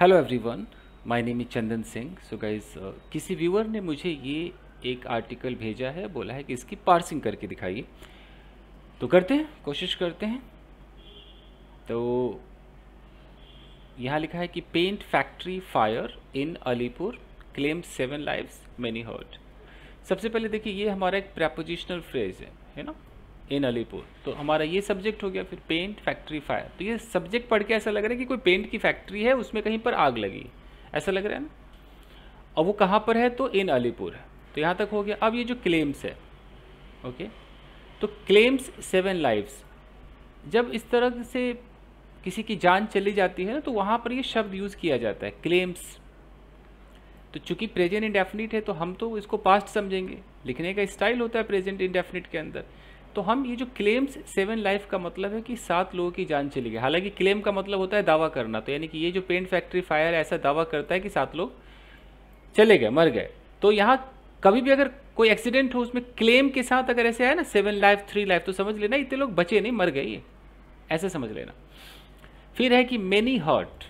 Hello everyone my name is Chandan Singh so guys किसी viewer ने मुझे ये एक आर्टिकल भेजा है बोला है कि इसकी पार्सिंग करके दिखाइए तो करते हैं कोशिश करते हैं तो यहाँ लिखा है कि paint factory fire in Alipur claim seven lives many hurt सबसे पहले देखिए ये हमारा एक प्रेपोजिशनल फ्रेज है है ना इन अलीपुर तो हमारा ये सब्जेक्ट हो गया फिर पेंट फैक्ट्री फायर तो ये सब्जेक्ट पढ़ के ऐसा लग रहा है कि कोई पेंट की फैक्ट्री है उसमें कहीं पर आग लगी ऐसा लग रहा है ना और वो कहाँ पर है तो इन अलीपुर है तो यहाँ तक हो गया अब ये जो क्लेम्स है ओके तो क्लेम्स सेवन लाइव्स जब इस तरह से किसी की जान चली जाती है ना तो वहाँ पर ये शब्द यूज़ किया जाता है क्लेम्स तो चूंकि प्रेजेंट इंडेफिनिट है तो हम तो इसको पास्ट समझेंगे लिखने का स्टाइल होता है प्रेजेंट इंडेफिनिट के अंदर तो हम ये जो क्लेम्स सेवन लाइफ का मतलब है कि सात लोगों की जान चली गई हालांकि क्लेम का मतलब होता है दावा करना तो यानी कि ये जो पेंट फैक्ट्री फायर ऐसा दावा करता है कि सात लोग चले गए मर गए तो यहाँ कभी भी अगर कोई एक्सीडेंट हो उसमें क्लेम के साथ अगर ऐसे है ना सेवन लाइफ थ्री लाइफ तो समझ लेना इतने लोग बचे नहीं मर गए ये ऐसे समझ लेना फिर है कि मेनी हर्ट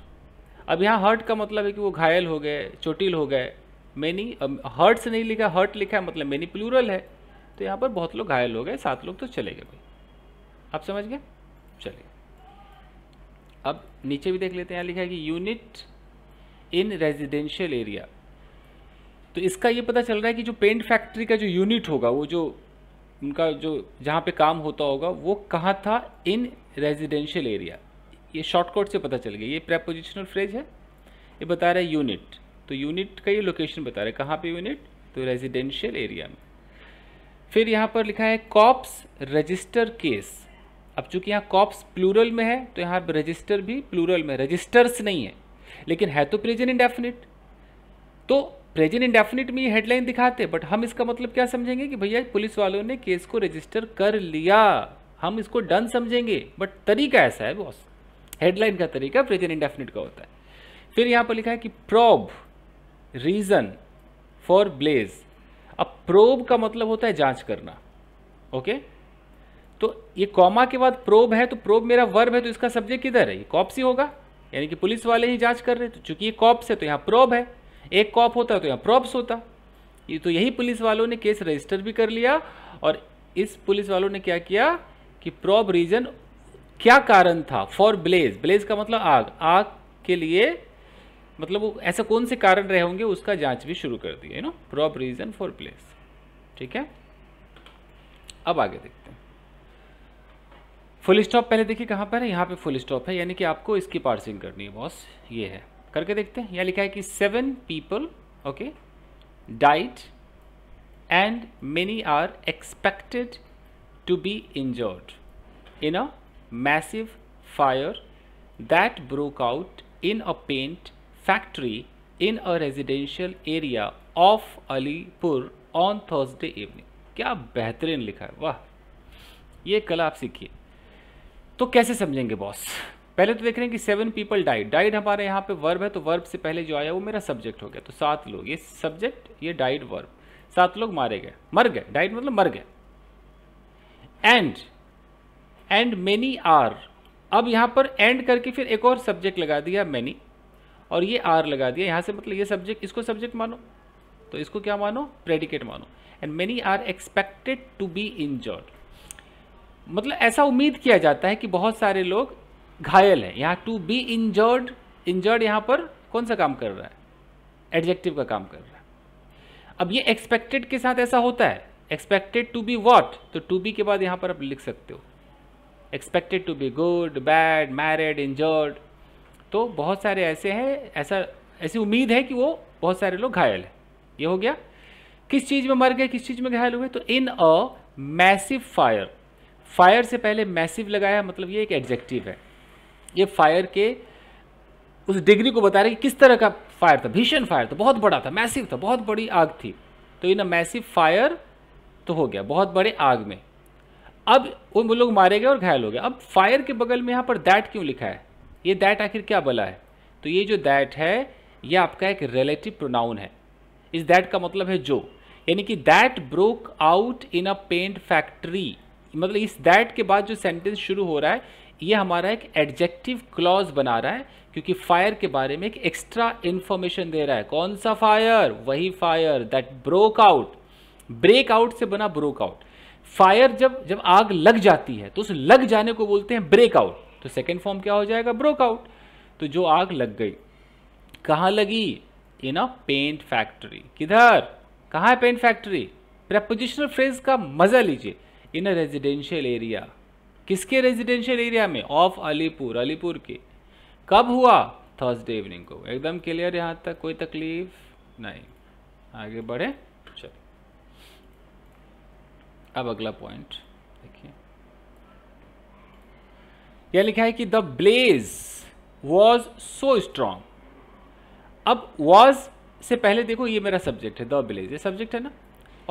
अब यहाँ हर्ट का मतलब है कि वो घायल हो गए चोटिल हो गए मेनी हर्ट से नहीं लिखा हर्ट लिखा है मतलब मेनी प्लूरल है तो यहाँ पर बहुत लोग घायल हो गए सात लोग तो चले गए भाई आप समझ गए चलिए अब नीचे भी देख लेते हैं यहाँ लिखा है कि यूनिट इन रेजिडेंशियल एरिया तो इसका ये पता चल रहा है कि जो पेंट फैक्ट्री का जो यूनिट होगा वो जो उनका जो जहाँ पे काम होता होगा वो कहाँ था इन रेजिडेंशियल एरिया ये शॉर्टकट से पता चल गया ये प्रेपोजिशनल फ्रेज है ये बता रहा है यूनिट तो यूनिट का ये लोकेशन बता रहा है कहाँ पे यूनिट तो रेजिडेंशियल एरिया में फिर यहाँ पर लिखा है कॉप्स रजिस्टर केस अब चूंकि यहाँ कॉप्स प्लूरल में है तो यहाँ रजिस्टर भी प्लूरल में रजिस्टर्स नहीं है लेकिन है तो प्रेजेंट इंडेफिनिट तो प्रेजेंट इंडेफिनिट में ये हेडलाइन दिखाते बट हम इसका मतलब क्या समझेंगे कि भैया पुलिस वालों ने केस को रजिस्टर कर लिया हम इसको डन समझेंगे बट तरीका ऐसा है बॉस हेडलाइन का तरीका प्रेजेंट इंडेफिनिट का होता है फिर यहाँ पर लिखा है कि प्रॉब रीजन फॉर ब्लेज अब प्रोब का मतलब होता है जांच करना ओके तो ये कॉमा के बाद प्रोब है तो प्रोब मेरा वर्ब है तो इसका सब्जेक्ट किधर है ये कॉप्स ही होगा यानी कि पुलिस वाले ही जांच कर रहे तो चूंकि ये कॉप्स है तो यहाँ प्रोब है एक कॉप होता है तो यहाँ प्रोब्स होता ये तो यही पुलिस वालों ने केस रजिस्टर भी कर लिया और इस पुलिस वालों ने क्या किया कि प्रॉब रीजन क्या कारण था फॉर ब्लेज ब्लेज का मतलब आग आग के लिए मतलब वो ऐसा कौन से कारण रहे होंगे उसका जांच भी शुरू कर दिया you know probe reason for blaze ठीक है अब आगे देखते हैं फुल स्टॉप पहले देखिए कहाँ पर है यहाँ पे फुल स्टॉप है यानी कि आपको इसकी पार्सिंग करनी है बॉस ये है करके देखते हैं यह लिखा है कि seven people okay died and many are expected to be injured in a massive fire that broke out in a paint factory in a residential area of Alipur on Thursday evening. क्या बेहतरीन लिखा है वाह ये कला आप सीखिए तो कैसे समझेंगे बॉस पहले तो देख रहे हैं कि सेवन पीपल डाइड डाइड हमारे यहाँ पे वर्ब है तो वर्ब से पहले जो आया वो मेरा सब्जेक्ट हो गया तो सात लोग ये सब्जेक्ट ये डाइड वर्ब सात लोग मारे गए मर गए डाइड मतलब मर गए एंड एंड मेनी आर अब यहां पर एंड करके फिर एक और सब्जेक्ट लगा दिया मैनी और ये आर लगा दिया यहाँ से मतलब ये सब्जेक्ट इसको सब्जेक्ट मानो तो इसको क्या मानो प्रेडिकेट मानो and many are expected to be injured मतलब ऐसा उम्मीद किया जाता है कि बहुत सारे लोग घायल हैं यहाँ टू बी इंजर्ड इंजर्ड यहाँ पर कौन सा काम कर रहा है एडजेक्टिव का काम कर रहा है अब ये एक्सपेक्टेड के साथ ऐसा होता है एक्सपेक्टेड टू बी वॉट तो टू बी के बाद यहाँ पर आप लिख सकते हो expected to be good bad married injured तो बहुत सारे ऐसे हैं ऐसा ऐसी उम्मीद है कि वो बहुत सारे लोग घायल हैं ये हो गया किस चीज़ में मर गए किस चीज़ में घायल हुए तो in a massive fire fire से पहले मैसिव लगाया मतलब ये एक एडजेक्टिव है ये फायर के उस डिग्री को बता रहे कि किस तरह का फायर था भीषण फायर था बहुत बड़ा था मैसिव था बहुत बड़ी आग थी तो इन अ मैसिव फायर तो हो गया बहुत बड़े आग में अब वो लोग मारे गए और घायल हो गए अब फायर के बगल में यहाँ पर दैट क्यों लिखा है ये दैट आखिर क्या बोला है तो ये जो दैट है ये आपका एक रिलेटिव प्रोनाउन है इस दैट का मतलब है जो यानी कि that broke out in a paint factory मतलब इस दैट के बाद जो सेंटेंस शुरू हो रहा है ये हमारा एक एडजेक्टिव क्लॉज बना रहा है क्योंकि फायर के बारे में एक एक्स्ट्रा इन्फॉर्मेशन दे रहा है कौन सा फायर वही fire that broke out break out से बना ब्रोक आउट फायर जब जब आग लग जाती है तो उस लग जाने को बोलते हैं ब्रेक आउट तो सेकेंड फॉर्म क्या हो जाएगा ब्रोकआउट तो जो आग लग गई कहाँ लगी इन अ पेंट फैक्ट्री किधर कहाँ है पेंट फैक्ट्री प्रपोजिशनल फ्रेज का मजा लीजिए इन अ रेजिडेंशियल एरिया किसके रेजिडेंशियल एरिया में ऑफ अलीपुर अलीपुर के कब हुआ थर्सडे इवनिंग को एकदम क्लियर यहाँ तक कोई तकलीफ नहीं आगे बढ़े चलो अब अगला पॉइंट यह लिखा है कि the blaze was so strong अब वॉज से पहले देखो ये मेरा सब्जेक्ट है द ब्लेज ये सब्जेक्ट है ना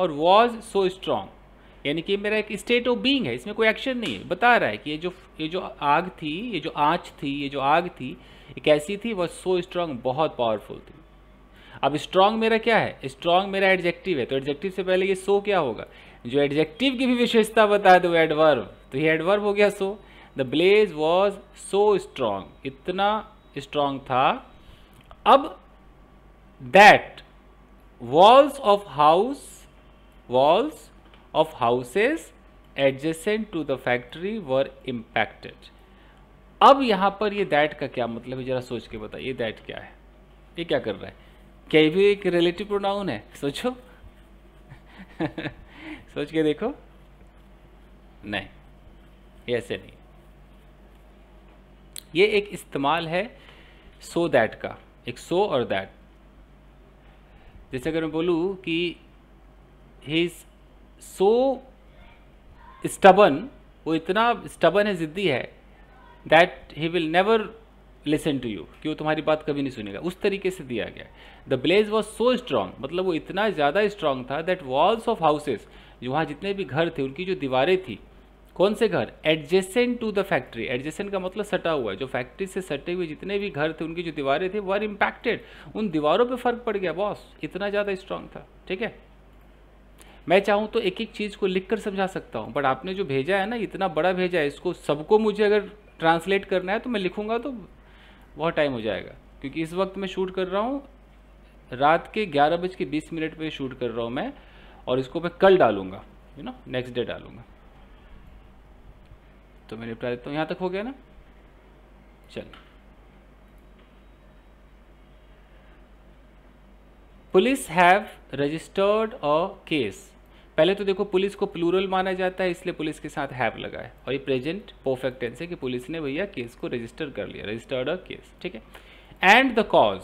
और वॉज सो स्ट्रांग यानी कि मेरा एक स्टेट ऑफ बींग है इसमें कोई एक्शन नहीं है बता रहा है कि ये जो ये जो आग थी ये जो आँच थी ये जो आग थी ये कैसी थी वह सो स्ट्रांग बहुत पावरफुल थी अब स्ट्रांग मेरा क्या है स्ट्रांग मेरा एडजेक्टिव है तो एडजेक्टिव से पहले ये सो क्या होगा जो एडजेक्टिव की भी विशेषता बता दो एडवर्व तो ये एडवर्व हो गया so the blaze was so strong इतना स्ट्रांग था अब that walls of house walls of houses adjacent to the factory were impacted अब यहाँ पर ये दैट का क्या मतलब है जरा सोच के बताइए दैट क्या है ये क्या कर रहा है क्या ये भी एक रिलेटिव प्रोनाउन है सोचो सोच के देखो नहीं ऐसे नहीं ये एक इस्तेमाल है सो so दैट का एक सो और दैट जैसे अगर मैं बोलूँ कि ही इज़ सो स्टबन वो इतना स्टबन है ज़िद्दी है that he will never listen to you कि वो तुम्हारी बात कभी नहीं सुनेगा उस तरीके से दिया गया the blaze was so strong मतलब वो इतना ज़्यादा स्ट्रांग था दैट वॉल्स ऑफ हाउसेज वहाँ जितने भी घर थे उनकी जो दीवारें थी कौन से घर adjacent to the factory adjacent का मतलब सटा हुआ है जो फैक्ट्री से सटे हुए जितने भी घर थे उनकी जो दीवारें थी वो आर इम्पैक्टेड उन दीवारों पे फर्क पड़ गया बॉस इतना ज़्यादा स्ट्रांग था ठीक है मैं चाहूँ तो एक एक चीज़ को लिख कर समझा सकता हूँ बट आपने जो भेजा है ना इतना बड़ा भेजा है इसको सबको मुझे अगर ट्रांसलेट करना है तो मैं लिखूँगा तो बहुत टाइम हो जाएगा क्योंकि इस वक्त मैं शूट कर रहा हूँ रात के ग्यारह बज के बीस मिनट पर शूट कर रहा हूँ मैं और इसको मैं कल डालूँगा यू नो नेक्स्ट डे डालूँगा तो मैं निपटा देता हूँ यहाँ तक हो गया ना चल police have registered a case पहले तो देखो पुलिस को प्लूरल माना जाता है इसलिए पुलिस के साथ हैव लगा है और ये प्रेजेंट परफेक्ट टेंस है कि पुलिस ने भैया केस को रजिस्टर कर लिया रजिस्टर्ड अ केस ठीक है एंड द कॉज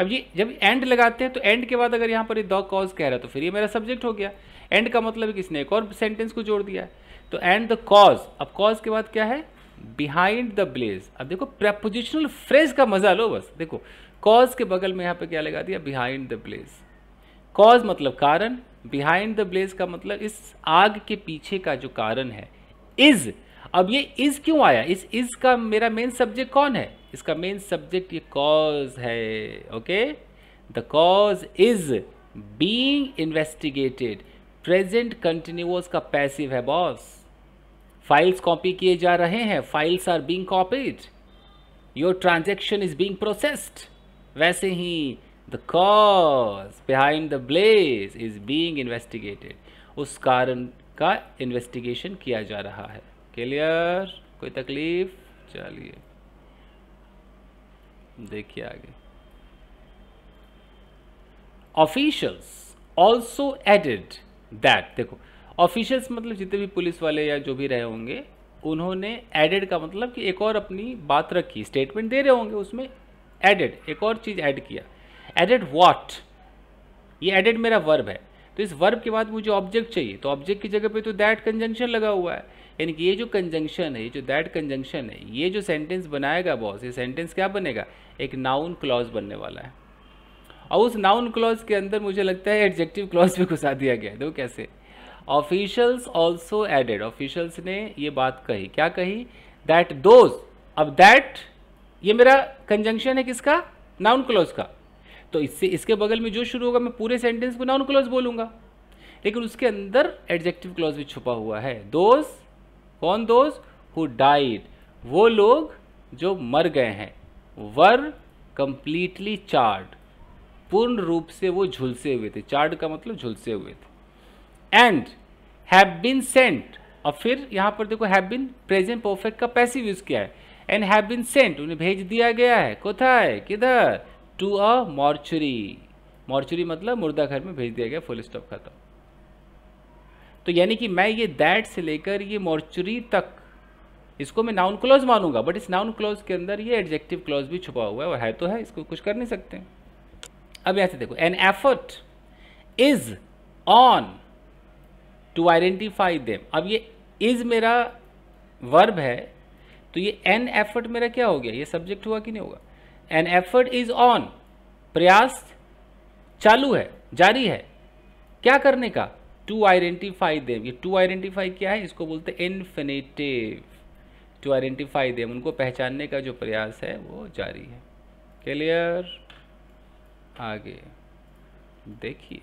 अब ये जब एंड लगाते हैं तो एंड के बाद अगर यहाँ पर ये द कॉज कह रहा है तो फिर ये मेरा सब्जेक्ट हो गया एंड का मतलब किसने एक और सेंटेंस को जोड़ दिया है तो एंड द कॉज अब कॉज के बाद क्या है बिहाइंड द ब्लेज अब देखो प्रपोजिशनल फ्रेज का मजा लो बस देखो कॉज के बगल में यहाँ पे क्या लगा दिया बिहाइंड द ब्लेज कॉज मतलब कारण बिहाइंड द ब्लेज का मतलब इस आग के पीछे का जो कारण है इज अब ये इज क्यों आया इस इज का मेरा मेन सब्जेक्ट कौन है इसका मेन सब्जेक्ट ये कॉज है okay the cause is being investigated present continuous का पैसिव है बॉस फाइल्स कॉपी किए जा रहे हैं files are being copied your transaction is being processed वैसे ही the cause behind the blaze is being investigated उस कारण का इन्वेस्टिगेशन किया जा रहा है क्लियर कोई तकलीफ चलिए देखिए आगे ऑफिशियल्स ऑल्सो एडेड दैट देखो ऑफिशियल्स मतलब जितने भी पुलिस वाले या जो भी रहे होंगे उन्होंने एडेड का मतलब कि एक और अपनी बात रखी स्टेटमेंट दे रहे होंगे उसमें एडेड एक और चीज़ ऐड किया एडेड वॉट ये एडेड मेरा वर्ब है तो इस वर्ब के बाद मुझे ऑब्जेक्ट चाहिए तो ऑब्जेक्ट की जगह पे तो दैट कंजंक्शन लगा हुआ है यानी कि ये जो कंजंक्शन है ये जो दैट कंजंक्शन है ये जो सेंटेंस बनाएगा बॉस ये सेंटेंस क्या बनेगा एक नाउन क्लॉज बनने वाला है और उस नाउन क्लॉज के अंदर मुझे लगता है एडजेक्टिव क्लॉज भी घुसा दिया गया देखो कैसे ऑफिशियल्स ऑल्सो एडेड ऑफिशियल्स ने ये बात कही क्या कही दैट दोज अब दैट ये मेरा कंजंक्शन है किसका नाउन क्लॉज का तो इससे इसके बगल में जो शुरू होगा मैं पूरे सेंटेंस को नाउन क्लॉज बोलूंगा लेकिन उसके अंदर एडजेक्टिव क्लॉज भी छुपा हुआ है दोज कौन दोज हु डाइड वो लोग जो मर गए हैं वर कंप्लीटली चार्ड पूर्ण रूप से वो झुलसे हुए थे चार्ड का मतलब झुलसे हुए थे एंड हैव बिन सेंट और फिर यहाँ पर देखो हैव बिन प्रेजेंट परफेक्ट का पैसिव यूज किया है एंड हैव बिन सेंट उन्हें भेज दिया गया है है किधर टू अ मॉर्चुरी मॉर्चुरी मतलब मुर्दा घर में भेज दिया गया फुल स्टॉप खत्म तो यानी कि मैं ये दैट से लेकर ये मॉर्चुरी तक इसको मैं नाउन क्लॉज मानूंगा बट इस नाउन क्लॉज के अंदर ये एडजेक्टिव क्लॉज भी छुपा हुआ है और है तो है इसको कुछ कर नहीं सकते हैं अब ऐसे देखो an effort is on to identify them अब ये इज मेरा वर्ब है तो ये एन एफर्ट मेरा क्या हो गया ये सब्जेक्ट हुआ कि नहीं होगा एन एफर्ट इज ऑन प्रयास चालू है जारी है क्या करने का टू आइडेंटिफाई देम ये टू आइडेंटिफाई क्या है इसको बोलते हैं इन्फिनेटिव टू आइडेंटिफाई देम उनको पहचानने का जो प्रयास है वो जारी है क्लियर आगे देखिए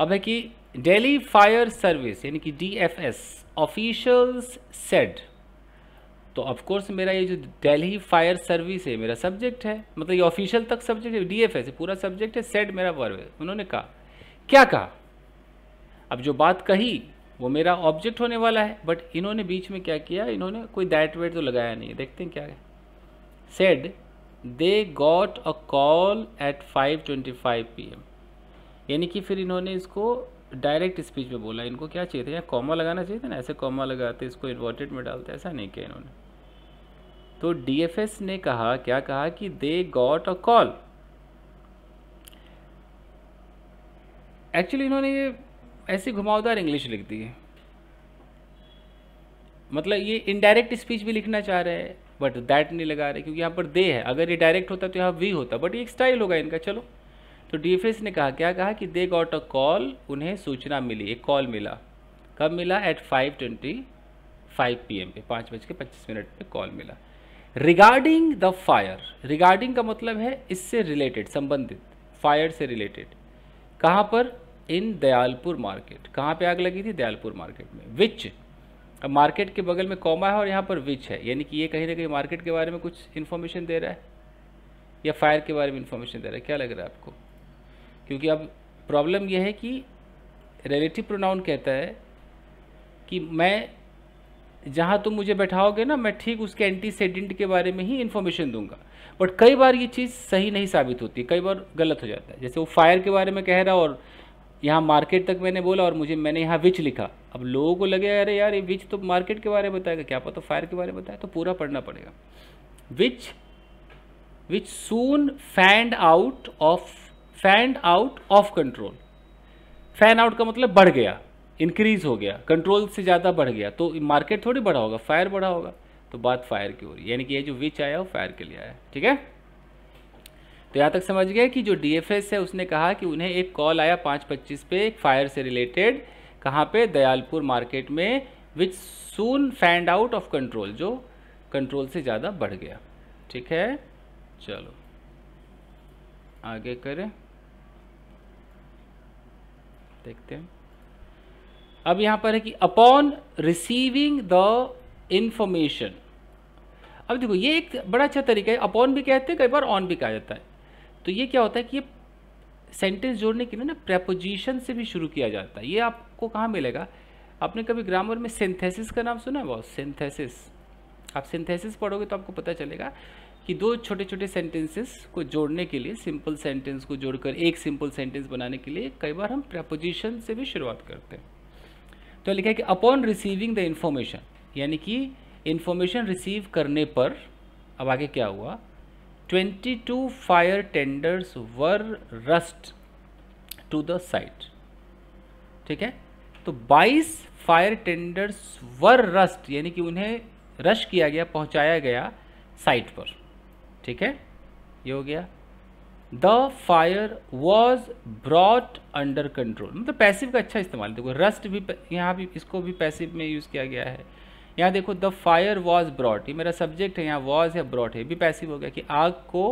अब है कि डेली फायर सर्विस यानी कि डीएफएस ऑफिशियल्स सेड तो ऑफ कोर्स मेरा ये जो दिल्ली फायर सर्विस है मेरा सब्जेक्ट है मतलब ये ऑफिशियल तक सब्जेक्ट है डीएफएस पूरा सब्जेक्ट है सेड मेरा वर्व है उन्होंने कहा क्या कहा अब जो बात कही वो मेरा ऑब्जेक्ट होने वाला है बट इन्होंने बीच में क्या किया इन्होंने कोई दैट वेट तो लगाया नहीं है देखते हैं क्या है said they got a call at 5:25 PM यानी कि फिर इन्होंने इसको डायरेक्ट स्पीच में बोला इनको क्या चाहिए था या कॉमा लगाना चाहिए था ना ऐसे कॉमा लगाते इसको इन्वर्टेड में डालते ऐसा नहीं किया इन्होंने तो डीएफएस ने कहा क्या कहा कि they got a call actually इन्होंने ये ऐसी घुमावदार इंग्लिश लिख दी है मतलब ये इनडायरेक्ट स्पीच भी लिखना चाह रहे हैं बट दैट नहीं लगा रहे क्योंकि यहाँ पर दे है अगर ये डायरेक्ट होता तो यहाँ वी होता बट ये एक स्टाइल होगा इनका चलो तो डी ने कहा क्या कहा कि दे गॉट अ कॉल उन्हें सूचना मिली एक कॉल मिला कब मिला at five twenty five P M पे पाँच बज के पच्चीस मिनट पे कॉल मिला रिगार्डिंग द फायर रिगार्डिंग का मतलब है इससे रिलेटेड संबंधित फायर से रिलेटेड कहाँ पर इन दयालपुर मार्केट कहाँ पे आग लगी थी दयालपुर मार्केट में विच अब मार्केट के बगल में कॉमा है और यहाँ पर विच है यानी कि ये कहीं ना कहीं मार्केट के बारे में कुछ इन्फॉर्मेशन दे रहा है या फायर के बारे में इन्फॉर्मेशन दे रहा है क्या लग रहा है आपको क्योंकि अब प्रॉब्लम यह है कि रिलेटिव प्रोनाउन कहता है कि मैं जहाँ तुम मुझे बैठाओगे ना मैं ठीक उसके एंटीसेडेंट के बारे में ही इन्फॉर्मेशन दूंगा बट कई बार ये चीज़ सही नहीं साबित होती कई बार गलत हो जाता है जैसे वो फायर के बारे में कह रहा और यहाँ मार्केट तक मैंने बोला और मुझे मैंने यहाँ विच लिखा अब लोगों को लगे अरे यार ये विच तो मार्केट के बारे में बताएगा क्या पता फायर के बारे में बताया तो पूरा पढ़ना पड़ेगा which which soon fanned out of fanned out of control fan out का मतलब बढ़ गया इंक्रीज हो गया कंट्रोल से ज़्यादा बढ़ गया तो मार्केट थोड़ी बढ़ा होगा फायर बढ़ा होगा तो बात फायर की हो रही यानी कि ये जो विच आया वो फायर के लिए आया ठीक है तो यहाँ तक समझ गए कि जो डीएफएस है उसने कहा कि उन्हें एक कॉल आया पाँच पच्चीस पे एक फायर से रिलेटेड कहाँ पे दयालपुर मार्केट में which soon fanned out of control जो कंट्रोल से ज़्यादा बढ़ गया ठीक है चलो आगे करें देखते हैं अब यहाँ पर है कि अपॉन रिसीविंग द इंफॉर्मेशन अब देखो ये एक बड़ा अच्छा तरीका है अपॉन भी कहते हैं कई बार ऑन भी कहा जाता है तो ये क्या होता है कि ये सेंटेंस जोड़ने के लिए ना प्रेपोजिशन से भी शुरू किया जाता है ये आपको कहाँ मिलेगा आपने कभी ग्रामर में सिंथेसिस का नाम सुना है बहुत सिंथेसिस आप सिंथेसिस पढ़ोगे तो आपको पता चलेगा कि दो छोटे छोटे सेंटेंसेस को जोड़ने के लिए सिंपल सेंटेंस को जोड़कर एक सिंपल सेंटेंस बनाने के लिए कई बार हम प्रेपोजिशन से भी शुरुआत करते हैं तो लिखा है कि अपॉन रिसीविंग द इन्फॉर्मेशन यानी कि इन्फॉर्मेशन रिसीव करने पर अब आगे क्या हुआ 22 fire tenders were rushed to the site ठीक है तो 22 फायर टेंडर्स वर रस्ट यानी कि उन्हें रश किया गया पहुंचाया गया साइट पर ठीक है ये हो गया the fire was brought under control मतलब पैसिव का अच्छा इस्तेमाल देखो रस्ट भी यहाँ भी इसको भी पैसिव में यूज़ किया गया है यहाँ देखो द फायर वॉज ब्रॉट ये मेरा सब्जेक्ट है यहाँ वॉज या ब्रॉट है भी पैसिव हो गया कि आग को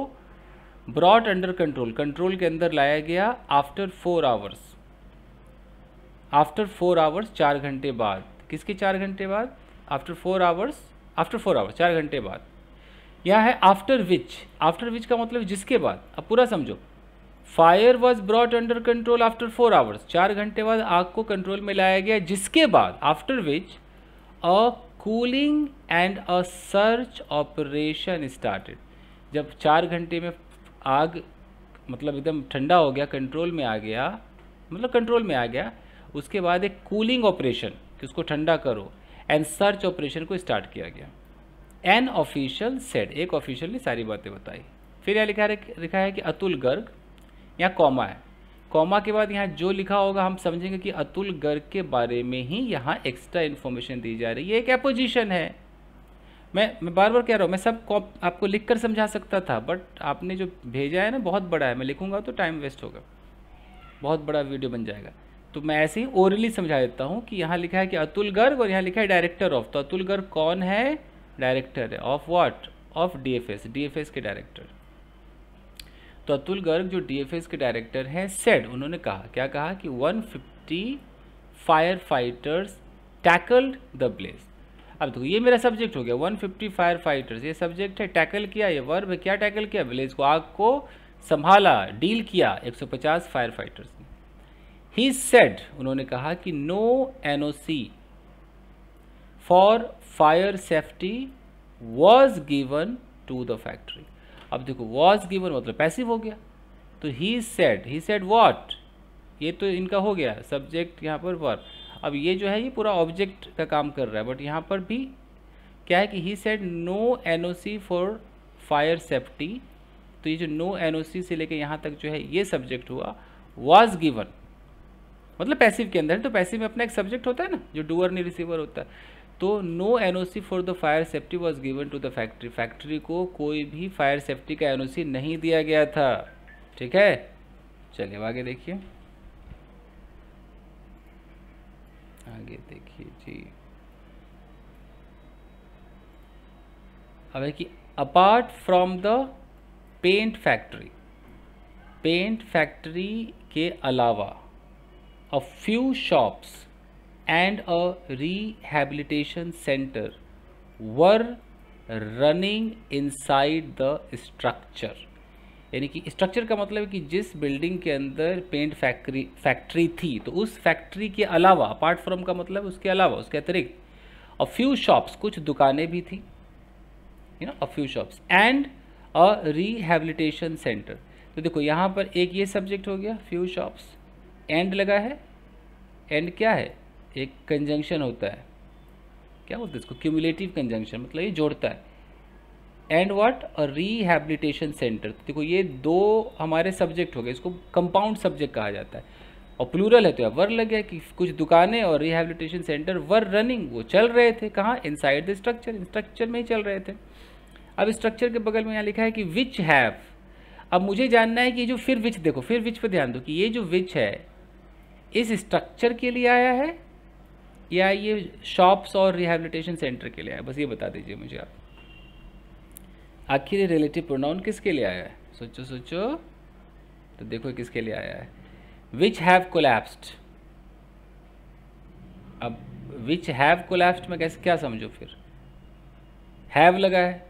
ब्रॉट अंडर कंट्रोल कंट्रोल के अंदर लाया गया after four hours after four hours चार घंटे बाद किसके चार घंटे बाद after four hours after four hours चार घंटे बाद यह है आफ्टर विच आफ्टर विच का मतलब जिसके बाद अब पूरा समझो fire was brought under control after four hours चार घंटे बाद आग को कंट्रोल में लाया गया जिसके बाद after which a cooling and a search operation started जब चार घंटे में आग मतलब एकदम ठंडा हो गया कंट्रोल में आ गया मतलब कंट्रोल में आ गया उसके बाद एक कूलिंग ऑपरेशन कि उसको ठंडा करो एंड सर्च ऑपरेशन को स्टार्ट किया गया एन ऑफिशियल सेड एक ऑफिशियल ने सारी बातें बताई फिर यह लिखा लिखा है कि अतुल गर्ग यहाँ कॉमा है कॉमा के बाद यहाँ जो लिखा होगा हम समझेंगे कि अतुल गर्ग के बारे में ही यहाँ एक्स्ट्रा इन्फॉर्मेशन दी जा रही है एक अपोजिशन है मैं मैं बार बार कह रहा हूँ मैं सब आपको लिख कर समझा सकता था बट आपने जो भेजा है ना बहुत बड़ा है मैं लिखूँगा तो टाइम वेस्ट होगा बहुत बड़ा वीडियो बन जाएगा तो मैं ऐसे ही ओरली समझा देता हूँ कि यहाँ लिखा है कि अतुल गर्ग और यहाँ लिखा है डायरेक्टर ऑफ तो अतुल गर्ग कौन है डायरेक्टर है of what of F S के डायरेक्टर तो अतुल गर्ग जो डीएफएस के डायरेक्टर हैं सेड उन्होंने कहा क्या कहा कि 150 fire fighters tackled the blaze अब देखो ये मेरा सब्जेक्ट हो गया 150 फायर फाइटर्स ये सब्जेक्ट है टैकल किया ये वर्ब है क्या टैकल किया विलेज को आग को संभाला डील किया 150 फायर फाइटर्स ने ही सेड उन्होंने कहा कि no N O C for fire safety was given to the factory अब देखो वॉज गिवन मतलब पैसिव हो गया तो he said he said what ये तो इनका हो गया सब्जेक्ट यहाँ पर वॉर अब ये जो है ये पूरा ऑब्जेक्ट का काम कर रहा है बट यहाँ पर भी क्या है कि he said no N O C for fire safety तो ये जो नो एन ओ सी से लेके यहाँ तक जो है ये सब्जेक्ट हुआ वॉज गिवन मतलब पैसिव के अंदर तो पैसिव में अपना एक सब्जेक्ट होता है ना जो डूअर नहीं रिसीवर होता है तो no NOC for the fire safety was given to the factory factory को कोई भी फायर सेफ्टी का एनओसी नहीं दिया गया था ठीक है चलिए आगे देखिए आगे देखिए जी अब देखिए कि apart from the paint factory paint factory के अलावा a few shops and a rehabilitation center were running inside the structure यानी कि स्ट्रक्चर का मतलब है कि जिस बिल्डिंग के अंदर पेंट फैक्ट्री फैक्ट्री थी तो उस फैक्ट्री के अलावा अपार्ट फ्रॉम का मतलब उसके अलावा उसके अतिरिक्त अ फ्यू शॉप्स कुछ दुकानें भी थी you know a few shops and a rehabilitation centre तो देखो यहाँ पर एक ये सब्जेक्ट हो गया फ्यू शॉप्स एंड लगा है एंड क्या है एक कंजंक्शन होता है क्या बोलते हैं इसको क्यूमुलेटिव कंजंक्शन मतलब ये जोड़ता है एंड वाट और रिहेबिलिटेशन सेंटर तो देखो ये दो हमारे सब्जेक्ट हो गए इसको कंपाउंड सब्जेक्ट कहा जाता है और प्लूरल है तो वर लग गया कि कुछ दुकानें और रिहेबिलिटेशन सेंटर वर रनिंग वो चल रहे थे कहाँ इनसाइड द स्ट्रक्चर स्ट्रक्चर में ही चल रहे थे अब स्ट्रक्चर के बगल में यहाँ लिखा है कि विच हैव अब मुझे जानना है कि जो फिर विच देखो फिर विच पर ध्यान दो कि ये जो विच है इस स्ट्रक्चर के लिए आया है या ये शॉप्स और रिहेबिलिटेशन सेंटर के लिए आया बस ये बता दीजिए मुझे आप आखिर ये रिलेटिव प्रोनाउन किसके लिए आया है सोचो सोचो तो देखो किसके लिए आया है विच हैव कोलैप्स्ड अब विच हैव कोलैप्स्ड मैं कैसे क्या समझो फिर हैव लगा है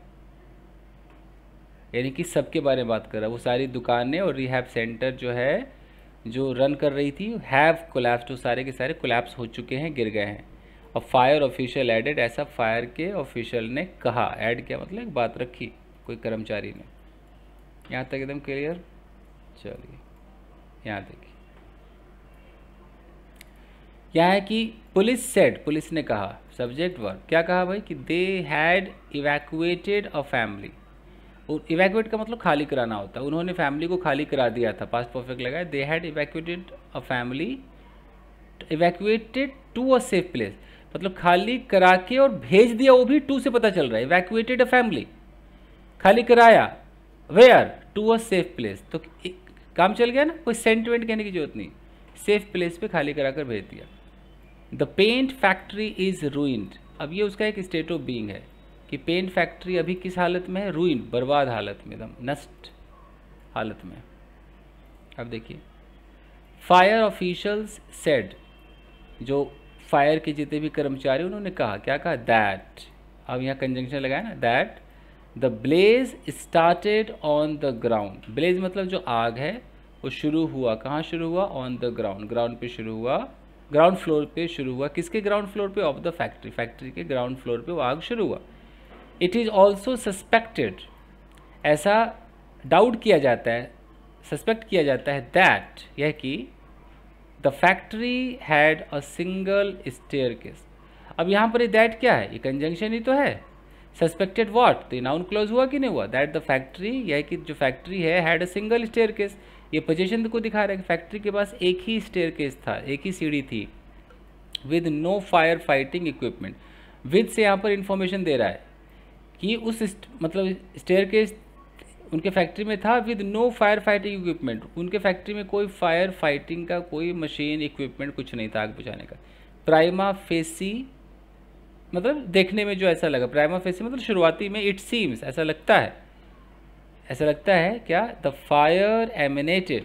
यानी कि सबके बारे में बात कर रहा है वो सारी दुकानें और रिहैब सेंटर जो है जो रन कर रही थी हैव कोलैप्स तो सारे के सारे कोलैप्स हो चुके हैं गिर गए हैं और फायर ऑफिशियल एडेड ऐसा फायर के ऑफिशियल ने कहा ऐड किया मतलब एक बात रखी कोई कर्मचारी ने यहाँ तक एकदम क्लियर चलिए यहाँ देखिए क्या है कि पुलिस सेट पुलिस ने कहा सब्जेक्ट वर्क क्या कहा भाई कि they had evacuated a family evacuate का मतलब खाली कराना होता है उन्होंने फैमिली को खाली करा दिया था पास परफेक्ट लगाया they had evacuated a family evacuated to a safe place मतलब खाली करा के और भेज दिया वो भी टू से पता चल रहा है इवैक्यूएटेड अ फैमिली खाली कराया where to a safe place तो काम चल गया ना कोई सेंटिमेंट कहने की जरूरत नहीं सेफ प्लेस पे खाली करा कर भेज दिया the paint factory is ruined अब ये उसका एक स्टेट ऑफ बींग है कि पेन फैक्ट्री अभी किस हालत में है रूइन बर्बाद हालत में एकदम नष्ट हालत में अब देखिए फायर ऑफिशल्स सेड जो फायर के जितने भी कर्मचारी उन्होंने कहा क्या कहा दैट अब यहाँ कंजंक्शन लगाया ना that the blaze started on the ground blaze मतलब जो आग है वो शुरू हुआ कहाँ शुरू हुआ ऑन द ग्राउंड ग्राउंड पे शुरू हुआ ग्राउंड फ्लोर पे शुरू हुआ किसके ग्राउंड फ्लोर पे ऑफ द फैक्ट्री फैक्ट्री के ग्राउंड फ्लोर पे वो आग शुरू हुआ इट इज़ ऑल्सो सस्पेक्टेड ऐसा डाउट किया जाता है सस्पेक्ट किया जाता है दैट यह कि the factory had a single staircase अब यहाँ पर दैट क्या है ये कंजंक्शन ही तो है सस्पेक्टेड वॉट तो नाउन क्लोज हुआ कि नहीं हुआ दैट द फैक्ट्री यह कि जो फैक्ट्री है had a single staircase ये पोजिशन को दिखा रहा है कि फैक्ट्री के पास एक ही स्टेयर केस था एक ही सीढ़ी थी with no fire fighting equipment with से यहाँ पर इंफॉर्मेशन दे रहा है कि उस मतलब स्टेयर के उनके फैक्ट्री में था with no fire fighting equipment उनके फैक्ट्री में कोई फायर फाइटिंग का कोई मशीन इक्विपमेंट कुछ नहीं था आग बुझाने का प्राइमा फेसी मतलब देखने में जो ऐसा लगा प्राइमा फेसी मतलब शुरुआती में इट सीम्स ऐसा लगता है ऐसा लगता है क्या the fire emanated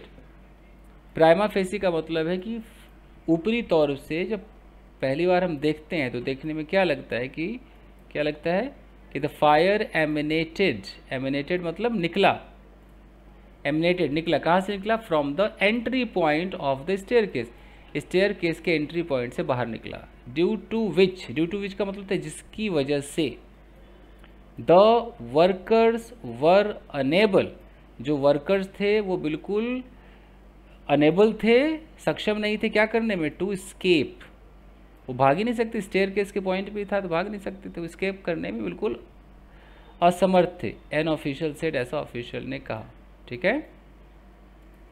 prima facie का मतलब है कि ऊपरी तौर से जब पहली बार हम देखते हैं तो देखने में क्या लगता है कि क्या लगता है कि द फायर एमिनेटेड एमिनेटेड मतलब निकला एमिनेटेड निकला कहाँ से निकला from the entry point of the staircase staircase के एंट्री पॉइंट से बाहर निकला due to which due to which का मतलब था जिसकी वजह से द वर्कर्स वर अनेबल जो वर्कर्स थे वो बिल्कुल अनेबल थे सक्षम नहीं थे क्या करने में टू स्केप वो भाग ही नहीं सकती स्टेयर केस के पॉइंट भी था तो भाग नहीं सकते थे तो स्केप करने में बिल्कुल असमर्थ थे एन ऑफिशियल सेट ऐसा ऑफिशियल ने कहा ठीक है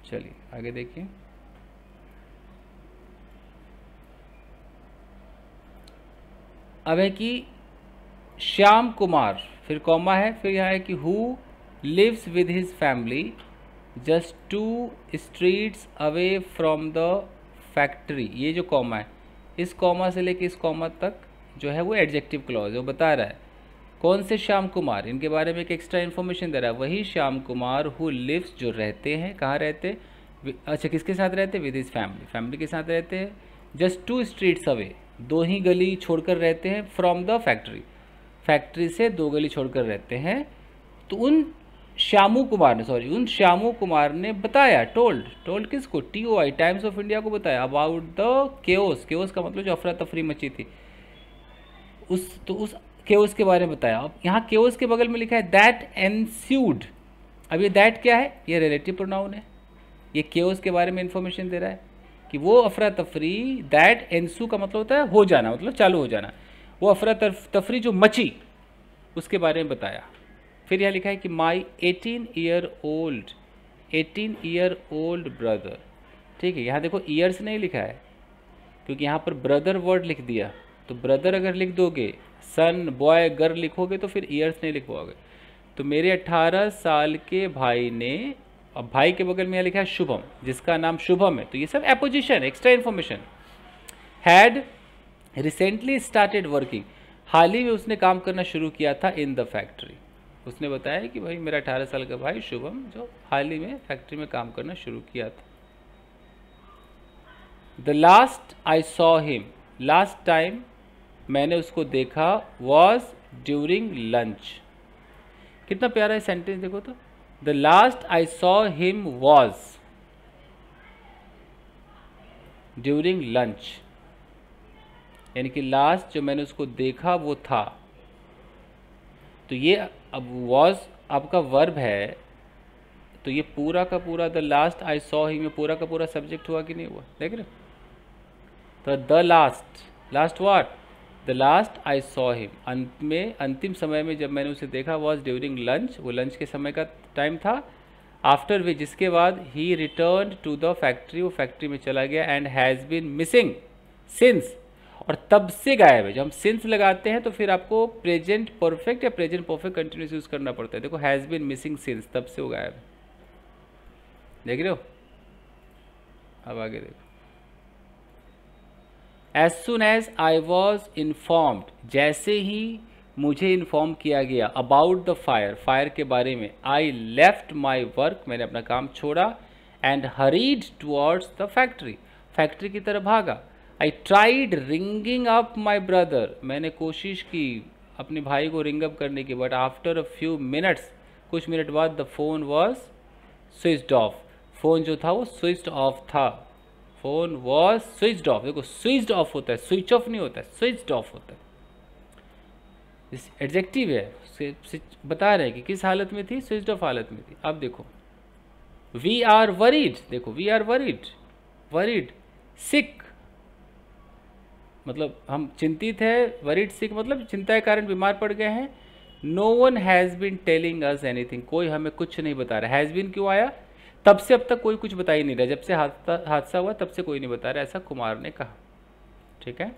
चलिए आगे देखिए अब है कि श्याम कुमार फिर कॉमा है फिर यहाँ है कि who lives with his family just two streets away from the factory ये जो कॉमा है इस कॉमा से लेके इस कॉमा तक जो है वो एडजेक्टिव क्लॉज है वो बता रहा है कौन से श्याम कुमार इनके बारे में एक एक्स्ट्रा इन्फॉर्मेशन दे रहा है वही श्याम कुमार हु लिव्स जो रहते हैं कहाँ रहते अच्छा किसके साथ रहते विद इज फैमिली फैमिली के साथ रहते हैं जस्ट टू स्ट्रीट्स अवे दो ही गली छोड़कर रहते हैं फ्रॉम द फैक्ट्री फैक्ट्री से दो गली छोड़कर रहते हैं तो उन श्यामू कुमार ने सॉरी उन श्यामू कुमार ने बताया टोल्ड टोल्ड किसको T O I Times of India को बताया अबाउट द केओस केओस का मतलब जो अफरा तफरी मची थी उस तो उस केओस के बारे में बताया अब यहाँ केओस के बगल में लिखा है दैट एनस्यूड अब ये दैट क्या है ये रिलेटिव प्रोनाउन है ये केओस के बारे में इंफॉर्मेशन दे रहा है कि वो अफरा तफरी दैट एनस्यू का मतलब होता है हो जाना मतलब चालू हो जाना वो अफरा तफरी जो मची उसके बारे में बताया फिर यहाँ लिखा है कि my eighteen year old eighteen year old brother ठीक है यहाँ देखो ईयर्स नहीं लिखा है क्योंकि यहाँ पर ब्रदर वर्ड लिख दिया तो ब्रदर अगर लिख दोगे सन बॉय गर्ल लिखोगे तो फिर ईयर्स नहीं लिखवाओगे तो मेरे अट्ठारह साल के भाई ने अब भाई के बगल में यह लिखा है शुभम जिसका नाम शुभम है तो ये सब apposition extra information had recently started working हाल ही में उसने काम करना शुरू किया था इन द फैक्ट्री उसने बताया कि भाई मेरा अठारह साल का भाई शुभम जो हाल ही में फैक्ट्री में काम करना शुरू किया था the last I saw him last time मैंने उसको देखा वॉज ड्यूरिंग लंच कितना प्यारा है सेंटेंस देखो तो the last I saw him was during lunch यानी कि लास्ट जो मैंने उसको देखा वो था तो ये अब वॉज आपका वर्ब है तो ये पूरा का पूरा the last I saw he में पूरा का पूरा सब्जेक्ट हुआ कि नहीं हुआ देख रहे तो the last last what the last I saw him अंत में अंतिम समय में जब मैंने उसे देखा वॉज ड्यूरिंग लंच वो लंच के समय का टाइम था आफ्टर वे जिसके बाद ही रिटर्न टू द फैक्ट्री वो फैक्ट्री में चला गया and has been missing since और तब से गायब है जब हम सिंस लगाते हैं तो फिर आपको प्रेजेंट परफेक्ट या प्रेजेंट परफेक्ट कंटिन्यूस यूज़ करना पड़ता है देखो हैज़ बीन मिसिंग सिंस तब से वो गायब है देख रहे हो अब आगे देखो as soon as I was informed जैसे ही मुझे इन्फॉर्म किया गया अबाउट द फायर फायर के बारे में आई लेफ्ट माई वर्क मैंने अपना काम छोड़ा and hurried towards the factory factory की तरफ भागा I tried ringing up my brother मैंने कोशिश की अपने भाई को रिंग अप करने की but after a few minutes कुछ मिनट बाद the phone was switched off phone जो था वो स्विच्ड ऑफ था फ़ोन वॉज स्विच्ड ऑफ देखो स्विच्ड ऑफ होता है स्विच ऑफ नहीं होता है स्विच्ड ऑफ होता है एडजेक्टिव है बता रहे हैं कि किस हालत में थी स्विच ऑफ हालत में थी अब देखो वी आर वरीड देखो we are worried worried sick मतलब हम चिंतित है वरिड सिख मतलब चिंता के कारण बीमार पड़ गए हैं no one has been telling us anything कोई हमें कुछ नहीं बता रहा हैज़ बीन क्यों आया तब से अब तक कोई कुछ बता ही नहीं रहा जब से हादसा हादसा हुआ तब से कोई नहीं बता रहा ऐसा कुमार ने कहा ठीक है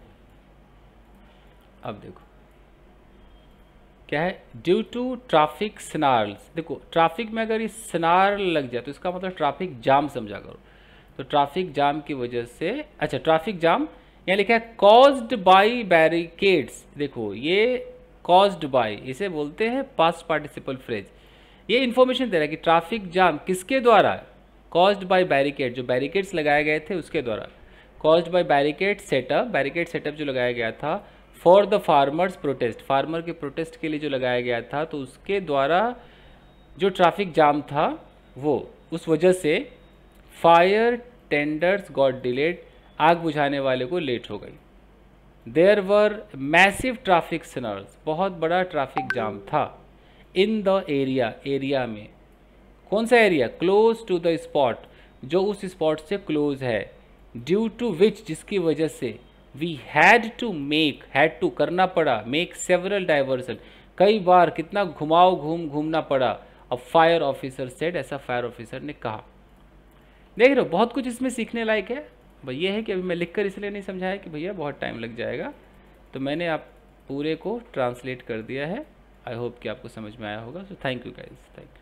अब देखो क्या है ड्यू टू ट्राफिक स्नार देखो ट्रैफिक में अगर ये स्नार लग जाए तो इसका मतलब ट्रैफिक जाम समझा करो तो ट्रैफिक जाम की वजह से अच्छा ट्रैफिक जाम यहाँ लिखा है कॉज्ड बाई बैरिकेड्स देखो ये कॉज्ड बाय इसे बोलते हैं पास्ट पार्टिसिपल फ्रेज ये इन्फॉर्मेशन दे रहा है कि ट्रैफिक जाम किसके द्वारा कॉज्ड बाय बैरिकेड जो बैरिकेड्स लगाए गए थे उसके द्वारा caused by barricade setup barricade setup जो लगाया गया था for the farmers protest farmer के प्रोटेस्ट के लिए जो लगाया गया था तो उसके द्वारा जो ट्रैफिक जाम था वो उस वजह से फायर टेंडर्स गॉट डिलेड आग बुझाने वाले को लेट हो गई there were massive traffic snarls बहुत बड़ा ट्रैफिक जाम था इन द एरिया एरिया में कौन सा area close to the spot जो उस स्पॉट से क्लोज है ड्यू टू विच जिसकी वजह से we had to make had to करना पड़ा मेक सेवरल डाइवर्सन कई बार कितना घुमाओ घूम घूमना पड़ा अब फायर ऑफिसर सेड ऐसा फायर ऑफिसर ने कहा देख रहे हो बहुत कुछ इसमें सीखने लायक है बस ये है कि अभी मैं लिख कर इसलिए नहीं समझाया कि भैया बहुत टाइम लग जाएगा तो मैंने आप पूरे को ट्रांसलेट कर दिया है आई होप कि आपको समझ में आया होगा so thank you guys thank you